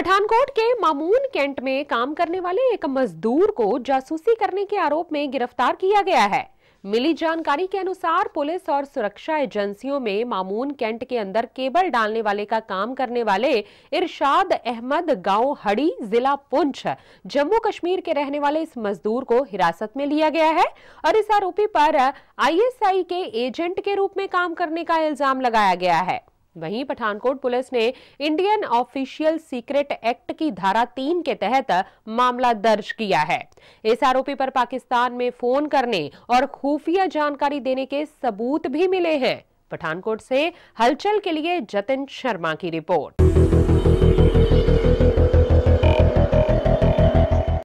पठानकोट के मामून कैंट में काम करने वाले एक मजदूर को जासूसी करने के आरोप में गिरफ्तार किया गया है मिली जानकारी के अनुसार पुलिस और सुरक्षा एजेंसियों में मामून कैंट के अंदर केबल डालने वाले का काम करने वाले इरशाद अहमद गांव हड़ी जिला पुंछ जम्मू कश्मीर के रहने वाले इस मजदूर को हिरासत में लिया गया है और इस आरोपी पर आईएसआई के एजेंट के रूप में काम करने का इल्जाम लगाया गया है वहीं पठानकोट पुलिस ने इंडियन ऑफिशियल सीक्रेट एक्ट की धारा तीन के तहत मामला दर्ज किया है इस आरोपी पर पाकिस्तान में फोन करने और खुफिया जानकारी देने के सबूत भी मिले हैं पठानकोट से हलचल के लिए जतिन शर्मा की रिपोर्ट